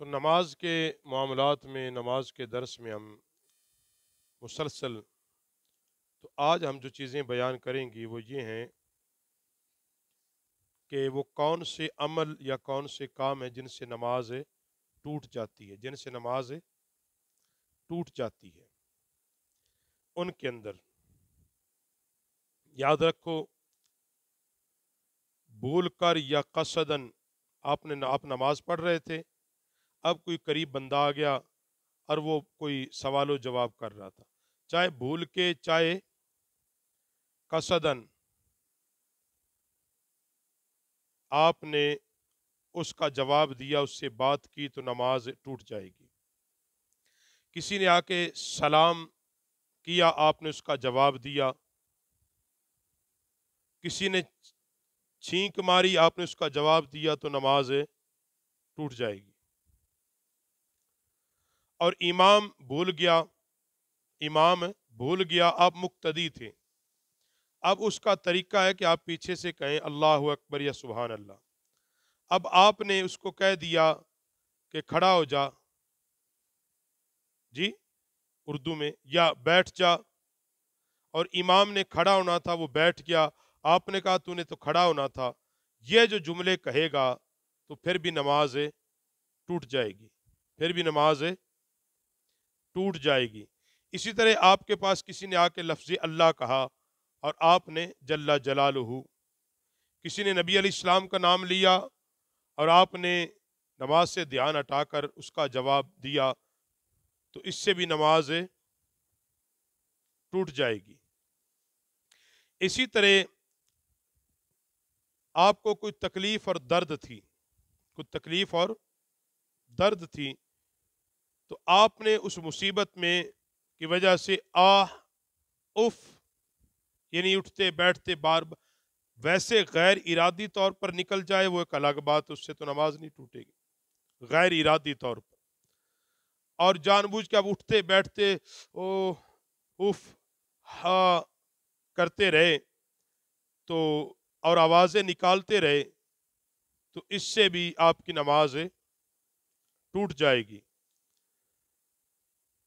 तो नमाज के मामलात में नमाज के दर्स में हम मुसलसल तो आज हम जो चीज़ें बयान करेंगी वो ये हैं कि वो कौन से अमल या कौन से काम है जिनसे नमाज टूट जाती है जिनसे नमाज टूट जाती है उनके अंदर याद रखो भूल कर या कसदन आपने आप नमाज पढ़ रहे थे अब कोई करीब बंदा आ गया और वो कोई सवाल जवाब कर रहा था चाहे भूल के चाहे कसदन आपने उसका जवाब दिया उससे बात की तो नमाज टूट जाएगी किसी ने आके सलाम किया आपने उसका जवाब दिया किसी ने छींक मारी आपने उसका जवाब दिया तो नमाज टूट जाएगी और इमाम भूल गया इमाम भूल गया आप मुक्तदी थे अब उसका तरीका है कि आप पीछे से कहें अल्लाह अकबर या सुबहान अल्लाह अब आपने उसको कह दिया कि खड़ा हो जा जी उर्दू में या बैठ जा और इमाम ने खड़ा होना था वो बैठ गया आपने कहा तूने तो खड़ा होना था ये जो जुमले कहेगा तो फिर भी नमाज टूट जाएगी फिर भी नमाज टूट जाएगी इसी तरह आपके पास किसी ने आके लफ्ज़ अल्लाह कहा और आपने जल्ला जलालहू किसी ने नबी अलीस्म का नाम लिया और आपने नमाज से ध्यान हटाकर उसका जवाब दिया तो इससे भी नमाज टूट जाएगी इसी तरह आपको कोई तकलीफ़ और दर्द थी कोई तकलीफ़ और दर्द थी तो आपने उस मुसीबत में की वजह से आह उफ यानी उठते बैठते बार वैसे गैर इरादी तौर पर निकल जाए वो एक अलग बात उससे तो नमाज नहीं टूटेगी गैर इरादी तौर पर और जानबूझ के अब उठते बैठते ओ उफ हा करते रहे तो और आवाज़ें निकालते रहे तो इससे भी आपकी नमाज टूट जाएगी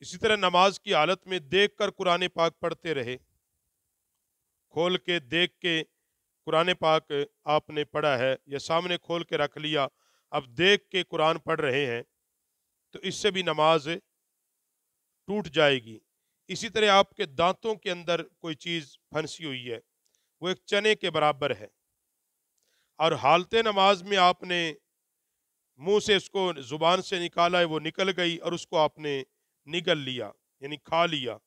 इसी तरह नमाज की हालत में देख कर कुरान पाक पढ़ते रहे खोल के देख के कुरान पाक आपने पढ़ा है या सामने खोल के रख लिया अब देख के कुरान पढ़ रहे हैं तो इससे भी नमाज टूट जाएगी इसी तरह आपके दांतों के अंदर कोई चीज़ फंसी हुई है वो एक चने के बराबर है और हालत नमाज में आपने मुंह से उसको ज़ुबान से निकाला है वो निकल गई और उसको आपने निगल लिया यानी खा लिया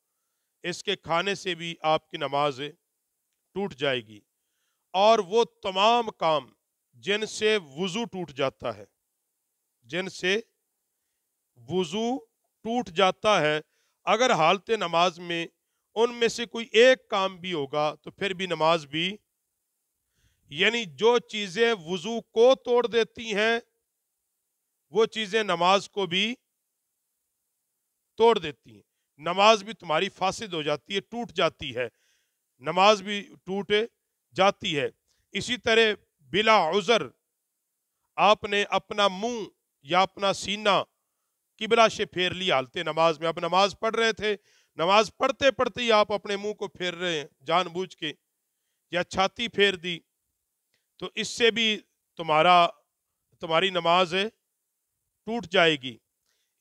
इसके खाने से भी आपकी नमाज टूट जाएगी और वो तमाम काम जिनसे वज़ू टूट जाता है जिनसे वज़ू टूट जाता है अगर हालत नमाज में उनमें से कोई एक काम भी होगा तो फिर भी नमाज भी यानी जो चीज़ें वज़ू को तोड़ देती हैं वो चीज़ें नमाज को भी तोड़ देती हैं नमाज भी तुम्हारी फासिद हो जाती है टूट जाती है नमाज भी टूट जाती है इसी तरह बिला उज़र आपने अपना मुंह या अपना सीना किबला से फेर लिया हालते नमाज में आप नमाज पढ़ रहे थे नमाज पढ़ते पढ़ते ही आप अपने मुंह को फेर रहे हैं जानबूझ के या छाती फेर दी तो इससे भी तुम्हारा तुम्हारी नमाज टूट जाएगी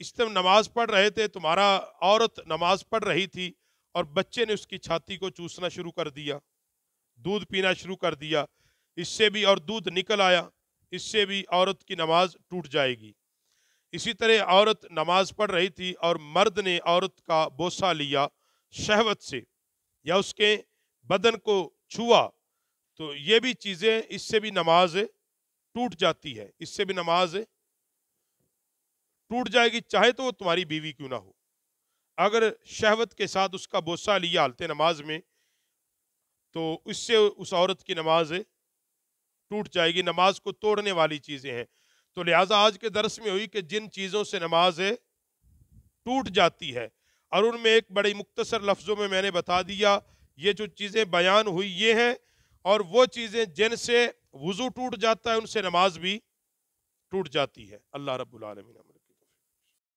इस तरह नमाज पढ़ रहे थे तुम्हारा औरत नमाज पढ़ रही थी और बच्चे ने उसकी छाती को चूसना शुरू कर दिया दूध पीना शुरू कर दिया इससे भी और दूध निकल आया इससे भी औरत की नमाज टूट जाएगी इसी तरह औरत नमाज पढ़ रही थी और मर्द ने औरत का बोसा लिया शहवत से या उसके बदन को छुआ तो ये भी चीज़ें इससे भी नमाज टूट जाती है इससे भी नमाज टूट जाएगी चाहे तो वो तुम्हारी बीवी क्यों ना हो अगर शहवत के साथ उसका बोसा लिया हालत नमाज में तो उससे उस औरत की नमाज टूट जाएगी नमाज को तोड़ने वाली चीज़ें हैं तो लिहाजा आज के दरस में हुई कि जिन चीज़ों से नमाज टूट जाती है और उनमें एक बड़ी मुख्तसर लफ्ज़ों में मैंने बता दिया ये जो चीज़ें बयान हुई ये हैं और वो चीज़ें जिनसे वज़ू टूट जाता है उनसे नमाज भी टूट जाती है अल्लाह रब्बुल आलमिन